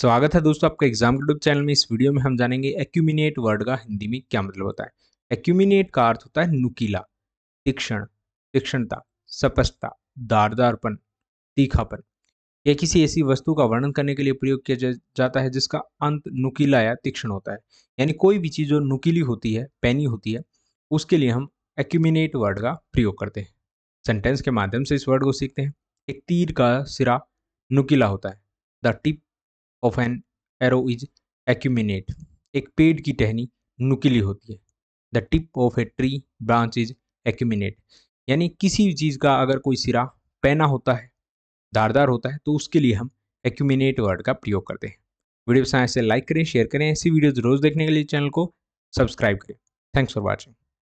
स्वागत है दोस्तों आपका एग्जाम यूट्यूब चैनल में इस वीडियो में हम जानेंगे एक्यूमिनेट वर्ड का हिंदी में क्या मतलब होता है एक्यूमिनेट का अर्थ होता है नुकीला तीक्षण तीक्षणता सपस्ता दारदारपन तीखापन यह किसी ऐसी वस्तु का वर्णन करने के लिए प्रयोग किया जाता है जिसका अंत नुकीला या तीक्ष्ण होता है यानी कोई भी चीज़ जो नुकीली होती है पैनी होती है उसके लिए हम एक्यूमिनेट वर्ड का प्रयोग करते हैं सेंटेंस के माध्यम से इस वर्ड को सीखते हैं एक तीर का सिरा नुकीला होता है the tip of an arrow is acuminate एक पेड़ की टहनी नुकीली होती है the tip of a tree branch is acuminate यानी किसी भी चीज़ का अगर कोई सिरा पैना होता है धारदार होता है तो उसके लिए हम एक्यूमिनेट वर्ड का प्रयोग करते हैं वीडियो पसंद तो से लाइक करें शेयर करें ऐसी वीडियोज़ रोज़ देखने के लिए चैनल को सब्सक्राइब करें थैंक्स फॉर वॉचिंग